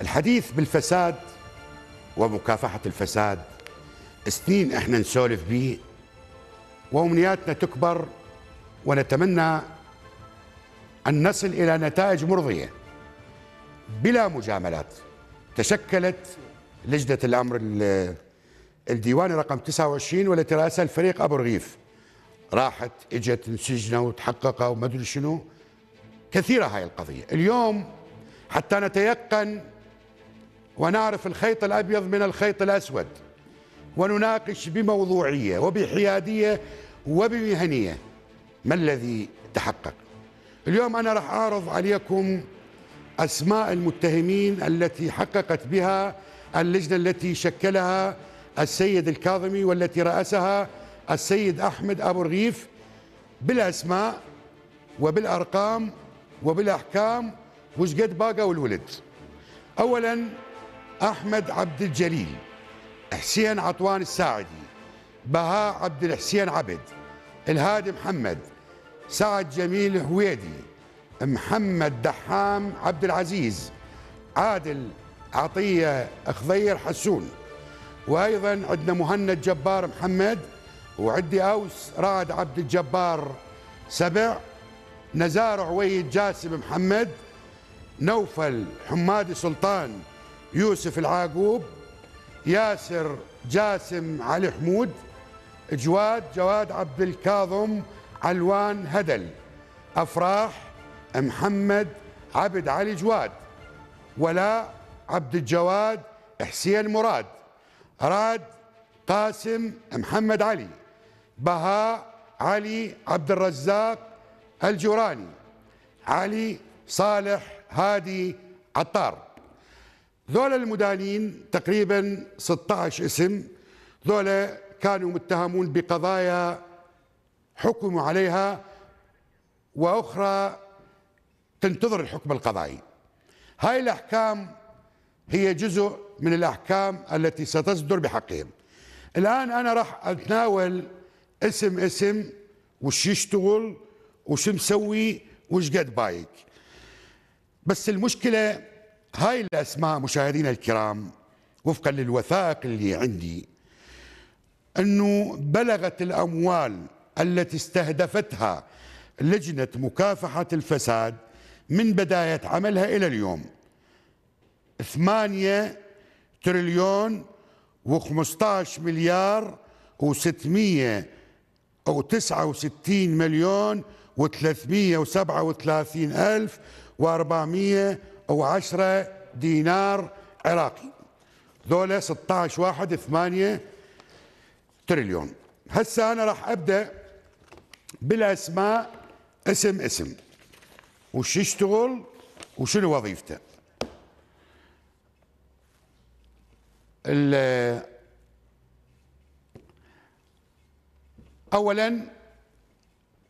الحديث بالفساد ومكافحة الفساد سنين احنا نسولف به وأمنياتنا تكبر ونتمنى أن نصل إلى نتائج مرضية بلا مجاملات تشكلت لجنة الأمر الديواني رقم 29 والتي رأسها الفريق أبو رغيف راحت اجت انسجنوا وتحققوا وما ادري شنو كثيره هاي القضيه اليوم حتى نتيقن ونعرف الخيط الأبيض من الخيط الأسود ونناقش بموضوعية وبحيادية وبمهنية ما الذي تحقق اليوم أنا راح أعرض عليكم أسماء المتهمين التي حققت بها اللجنة التي شكلها السيد الكاظمي والتي رأسها السيد أحمد أبو رغيف بالأسماء وبالأرقام وبالأحكام وش قد باقى والولد أولاً أحمد عبد الجليل حسين عطوان الساعدي بهاء عبد الحسين عبد الهادي محمد سعد جميل هويدي محمد دحام عبد العزيز عادل عطية خضير حسون وأيضا عندنا مهند جبار محمد وعدي أوس راد عبد الجبار سبع نزار عويد جاسم محمد نوفل حمادي سلطان يوسف العاقوب ياسر جاسم علي حمود جواد جواد عبد الكاظم علوان هدل أفراح محمد عبد علي جواد ولاء عبد الجواد حسين مراد راد قاسم محمد علي بهاء علي عبد الرزاق الجوراني علي صالح هادي عطار ذولا المدانين تقريبا 16 اسم ذولا كانوا متهمون بقضايا حكموا عليها واخرى تنتظر الحكم القضائي هاي الاحكام هي جزء من الاحكام التي ستصدر بحقهم الان انا راح اتناول اسم اسم وش يشتغل وش مسوي وش قد بايك بس المشكله هاي الأسماء مشاهدينا الكرام وفقا للوثائق اللي عندي أنه بلغت الأموال التي استهدفتها لجنة مكافحة الفساد من بداية عملها إلى اليوم 8 تريليون و15 مليار و600 أو 69 مليون و337 ألف و400 او 10 دينار عراقي ذولا 16 واحد 8 تريليون هسه انا راح ابدا بالاسماء اسم اسم وش يشتغل وشنو وظيفته اولا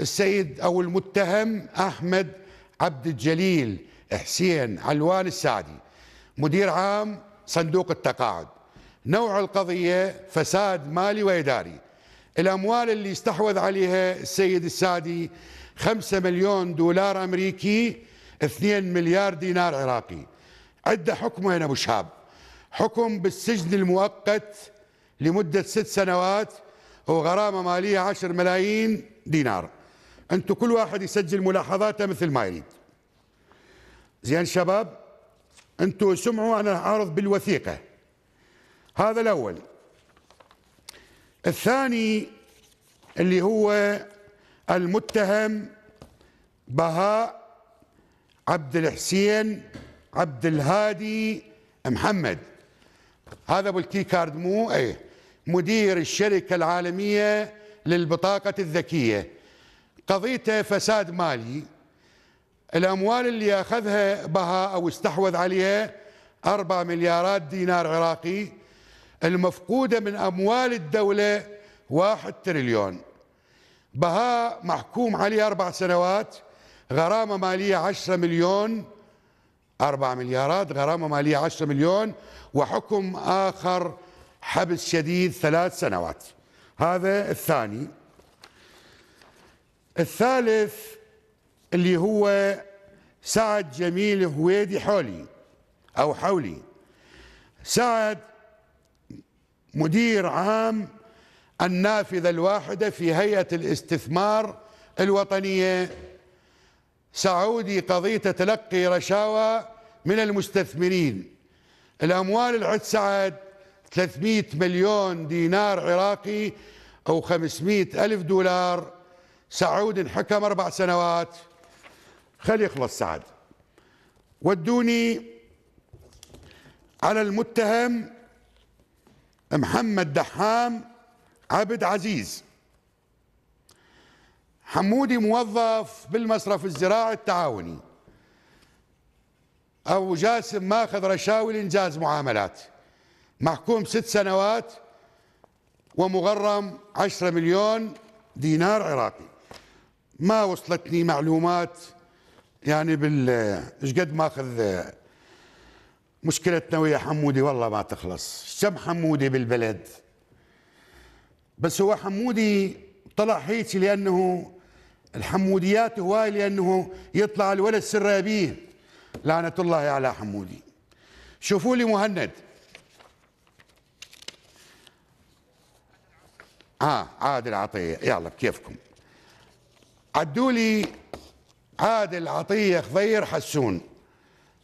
السيد او المتهم احمد عبد الجليل حسين علوان السعدي مدير عام صندوق التقاعد نوع القضية فساد مالي وإداري الأموال اللي استحوذ عليها السيد السعدي 5 مليون دولار أمريكي 2 مليار دينار عراقي عدة حكمين أبو شهاب حكم بالسجن المؤقت لمدة ست سنوات وغرامة مالية 10 ملايين دينار أنتم كل واحد يسجل ملاحظاته مثل ما يريد زين شباب انتم سمعوا انا عارض بالوثيقه هذا الاول الثاني اللي هو المتهم بهاء عبد الحسين عبد الهادي محمد هذا ابو الكي كارد مو اي مدير الشركه العالميه للبطاقه الذكيه قضيته فساد مالي الأموال اللي أخذها بها أو استحوذ عليها 4 مليارات دينار عراقي المفقودة من أموال الدولة 1 تريليون بها محكوم عليه أربع سنوات غرامة مالية 10 مليون 4 مليارات غرامة مالية 10 مليون وحكم آخر حبس شديد ثلاث سنوات هذا الثاني الثالث اللي هو سعد جميل هويدي حولي أو حولي سعد مدير عام النافذة الواحدة في هيئة الاستثمار الوطنية سعودي قضية تلقي رشاوى من المستثمرين الأموال العد سعد 300 مليون دينار عراقي أو 500 ألف دولار سعود حكم أربع سنوات خلي يخلص سعد ودوني على المتهم محمد دحام عبد عزيز حمودي موظف بالمصرف الزراعي التعاوني أبو جاسم ماخذ رشاوي لإنجاز معاملات محكوم ست سنوات ومغرم 10 مليون دينار عراقي ما وصلتني معلومات يعني بال ايش قد ماخذ مشكلتنا ويا حمودي والله ما تخلص شم حمودي بالبلد بس هو حمودي طلع هيك لانه الحموديات هواي لانه يطلع الولد سر ابيه لعنه الله على حمودي شوفوا لي مهند اه عادل عطيه يلا بكيفكم عدوا لي عادل عطية خفير حسون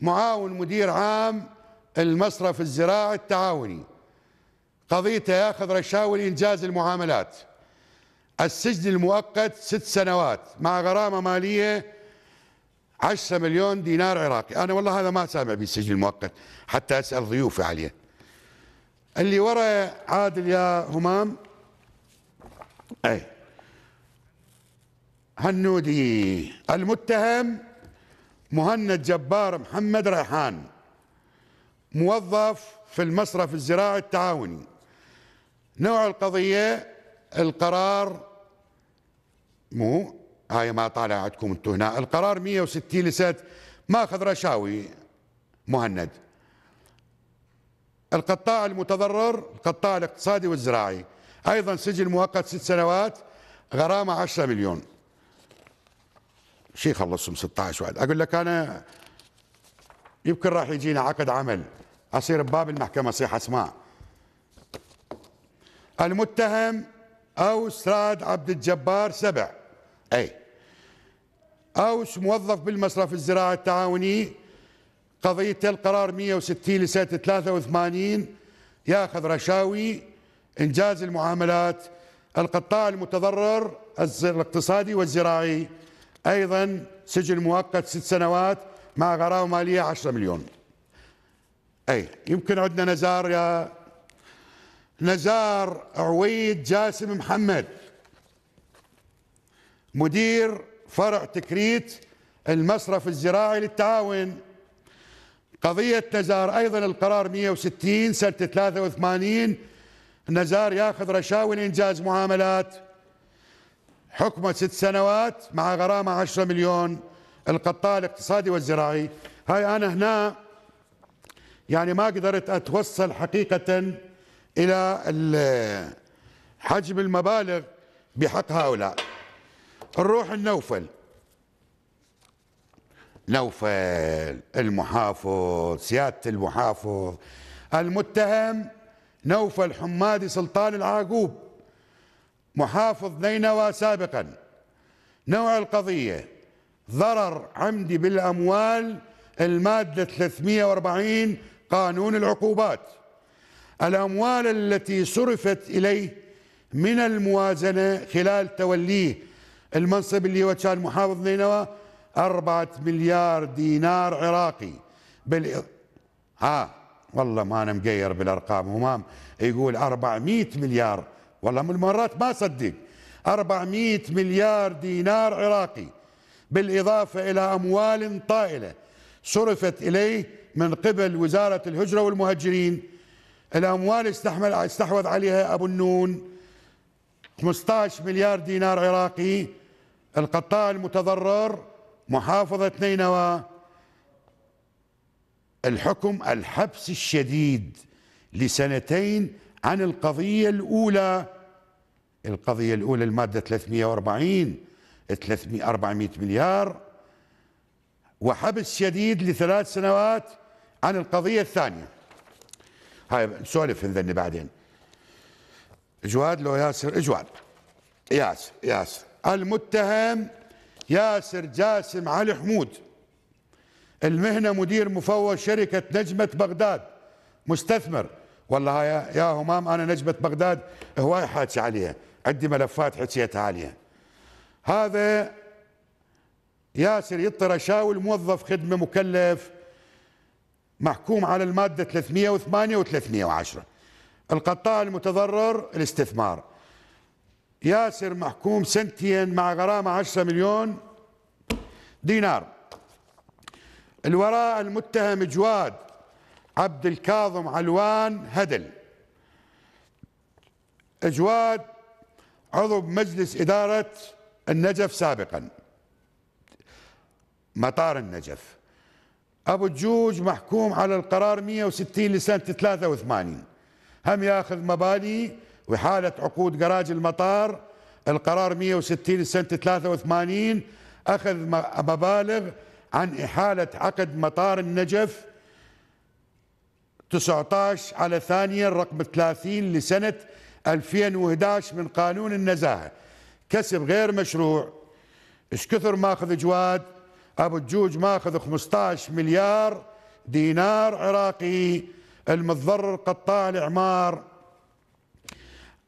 معاون مدير عام المصرف الزراعي التعاوني قضيته ياخذ رشاوي لإنجاز المعاملات السجن المؤقت ست سنوات مع غرامة مالية 10 مليون دينار عراقي أنا والله هذا ما سامع بالسجن المؤقت حتى أسأل ضيوفي عليه اللي ورا عادل يا همام أي هنودي المتهم مهند جبار محمد ريحان موظف في المصرف الزراعي التعاوني نوع القضية القرار مو هاي ما طالع عندكم انتم هنا القرار 160 لسات ماخذ رشاوي مهند القطاع المتضرر القطاع الاقتصادي والزراعي ايضا سجل مؤقت ست سنوات غرامه 10 مليون شي خلصتم 16 واحد اقول لك انا يمكن راح يجينا عقد عمل اصير بباب المحكمه اصيح اسماء المتهم او سراد عبد الجبار سبع اي او موظف بالمصرف الزراعي التعاوني قضيته القرار 160 لسنه 83 ياخذ رشاوي انجاز المعاملات القطاع المتضرر الاقتصادي والزراعي أيضا سجن مؤقت ست سنوات مع غرامة مالية 10 مليون أي يمكن عندنا نزار يا نزار عويد جاسم محمد مدير فرع تكريت المصرف الزراعي للتعاون قضية نزار أيضا القرار 160 سنة 83 نزار ياخذ رشاوي لإنجاز معاملات حكمه ست سنوات مع غرامه 10 مليون القطاع الاقتصادي والزراعي هاي انا هنا يعني ما قدرت اتوصل حقيقه الى حجم المبالغ بحق هؤلاء نروح النوفل نوفل المحافظ سياده المحافظ المتهم نوفل حمادي سلطان العاقوب محافظ نينوى سابقا نوع القضية ضرر عمدي بالأموال المادة 340 قانون العقوبات الأموال التي صرفت إليه من الموازنة خلال توليه المنصب اللي هو كان محافظ نينوى أربعة مليار دينار عراقي بال ها والله ما أنا مقير بالأرقام همام يقول 400 مليار والله من المرات ما صدق 400 مليار دينار عراقي بالإضافة إلى أموال طائلة صرفت إليه من قبل وزارة الهجرة والمهجرين الأموال استحمل استحوذ عليها أبو النون 15 مليار دينار عراقي القطاع المتضرر محافظة نينوى الحكم الحبس الشديد لسنتين عن القضية الأولى القضية الأولى المادة 340 300 400 مليار وحبس شديد لثلاث سنوات عن القضية الثانية هاي نسولف نذني بعدين جواد لو ياسر جواد ياسر ياسر المتهم ياسر جاسم علي حمود المهنة مدير مفوض شركة نجمة بغداد مستثمر والله يا همام انا نجمة بغداد هواي حاكي عليها عندي ملفات حسيتها عليها هذا ياسر يضطر اشاور موظف خدمه مكلف محكوم على الماده 308 و 310 القطاع المتضرر الاستثمار ياسر محكوم سنتين مع غرامه 10 مليون دينار الوراء المتهم جواد عبد الكاظم علوان هدل جواد عضو مجلس إدارة النجف سابقا مطار النجف أبو الجوج محكوم على القرار 160 لسنة 83 هم ياخذ مبالي وحالة عقود قراج المطار القرار 160 لسنة 83 أخذ مبالغ عن إحالة عقد مطار النجف 19 على ثانية رقم 30 لسنة 2011 من قانون النزاهة كسب غير مشروع ايش كثر ماخذ جواد ابو الجوج ماخذ 15 مليار دينار عراقي المتضرر قطاع الاعمار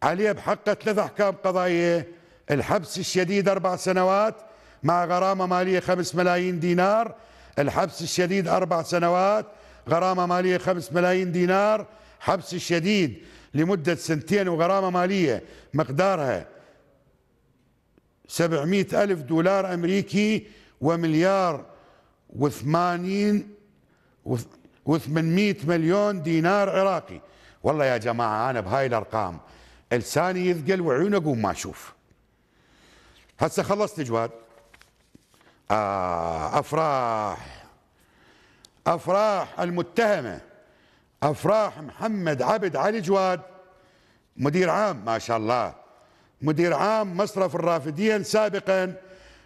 عليه بحقه ثلاث احكام قضائيه الحبس الشديد اربع سنوات مع غرامه ماليه 5 ملايين دينار الحبس الشديد اربع سنوات غرامه ماليه 5 ملايين دينار حبس الشديد لمدة سنتين وغرامة مالية مقدارها 700 ألف دولار أمريكي ومليار و80 و800 مليون دينار عراقي والله يا جماعة أنا بهاي الأرقام لساني يثقل وعيوني أقوم ما أشوف هسه خلصت جواد آه أفراح أفراح المتهمة افراح محمد عبد علي جواد مدير عام ما شاء الله مدير عام مصرف الرافدين سابقا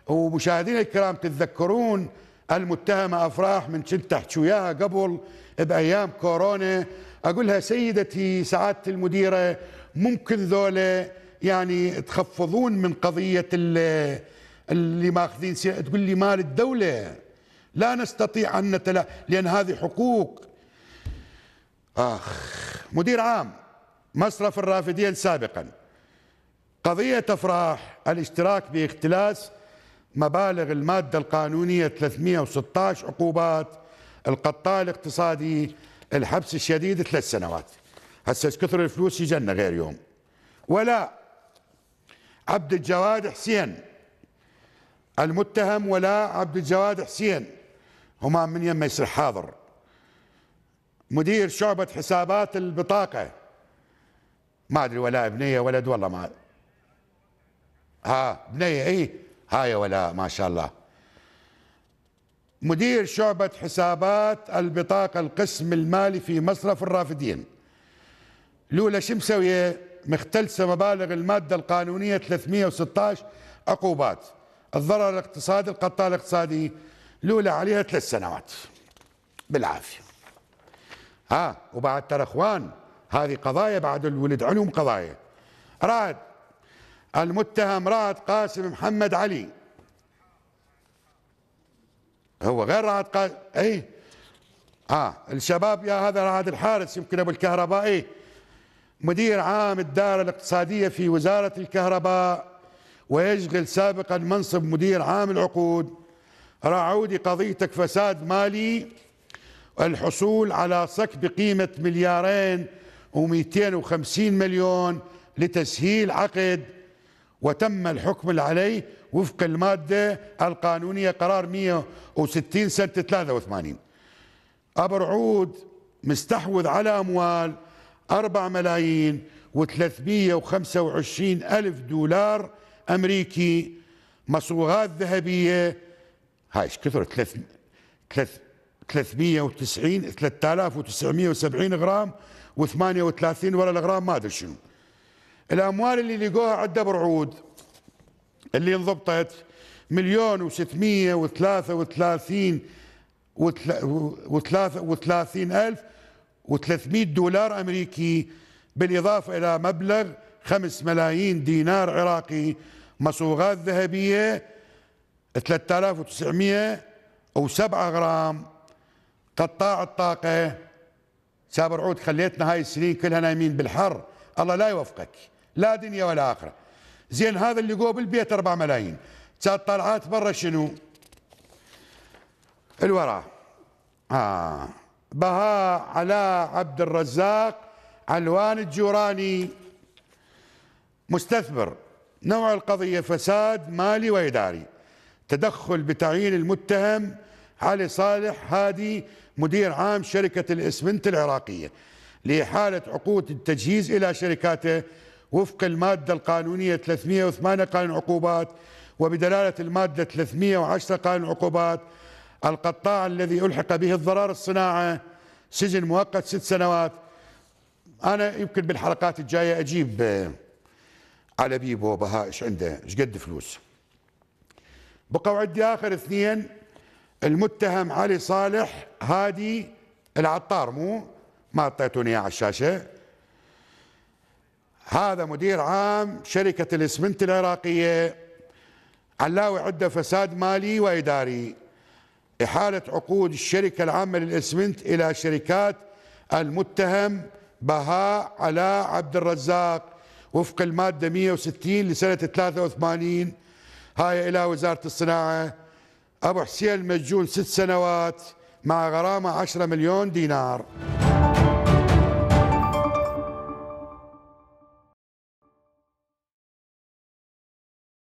ومشاهدينا الكرام تتذكرون المتهمة أفراح من كنت أحكي وياها قبل بأيام كورونا أقول لها سيدتي سعادة المديرة ممكن ذولا يعني تخفضون من قضية اللي, اللي ماخذين تقول لي مال الدولة لا نستطيع أن نتلا لأن هذه حقوق آخ مدير عام مصرف الرافدين سابقا قضية أفراح الاشتراك باختلاس مبالغ المادة القانونية 316 عقوبات القطاع الاقتصادي الحبس الشديد ثلاث سنوات هسه كثر الفلوس يجنا غير يوم ولا عبد الجواد حسين المتهم ولا عبد الجواد حسين هما من يما يصير حاضر مدير شعبة حسابات البطاقة ما أدري ولا بنية ولد والله ما ها بنية اي هاي ولا ما شاء الله مدير شعبة حسابات البطاقة القسم المالي في مصرف الرافدين لولا شو مسوية مختلسة مبالغ المادة القانونية 316 عقوبات الضرر الاقتصادي القطاع الاقتصادي لولا عليها ثلاث سنوات بالعافية ها وبعد ترى اخوان هذه قضايا بعد الولد علوم قضايا راد المتهم راد قاسم محمد علي هو غير راد قاسم اي ها آه، الشباب يا هذا راد الحارس يمكن ابو الكهرباء اي مدير عام الدار الاقتصاديه في وزاره الكهرباء ويشغل سابقا منصب مدير عام العقود راعودي قضيتك فساد مالي الحصول على صك بقيمة مليارين و250 مليون لتسهيل عقد وتم الحكم عليه وفق المادة القانونية قرار 160 سنة 83 أبو رعود مستحوذ على أموال 4 ملايين و325 ألف دولار أمريكي مصوغات ذهبية هاي كثر 3 390 3970 غرام و38 ولا الغرام ما ادري شنو الاموال اللي لقوها عده برعود اللي انضبطت مليون و633 و33 الف و300 دولار امريكي بالاضافه الى مبلغ 5 ملايين دينار عراقي مصوغات ذهبيه 3900 7 غرام قطاع الطاقة سابر عود خليتنا هاي السنين كلها نايمين بالحر الله لا يوفقك لا دنيا ولا آخرة زين هذا اللي جوه بالبيت 4 ملايين كانت طلعات برا شنو الوراء آه بهاء علاء عبد الرزاق علوان الجوراني مستثمر نوع القضية فساد مالي وإداري تدخل بتعيين المتهم علي صالح هادي مدير عام شركة الإسمنت العراقية لإحالة عقود التجهيز إلى شركاته وفق المادة القانونية 308 قانون عقوبات وبدلالة المادة 310 قانون عقوبات القطاع الذي ألحق به الضرار الصناعة سجن مؤقت ست سنوات أنا يمكن بالحلقات الجاية أجيب آه، على بيبو بهاء ايش عنده ايش قد فلوس بقوا عندي آخر اثنين المتهم علي صالح هادي العطار مو ما اعطيتوني اياه على الشاشه هذا مدير عام شركه الاسمنت العراقيه علاوي عنده فساد مالي واداري احاله عقود الشركه العامه للاسمنت الى شركات المتهم بهاء علاء عبد الرزاق وفق الماده 160 لسنه 83 هاي الى وزاره الصناعه أبو حسين المجون ست سنوات مع غرامة 10 مليون دينار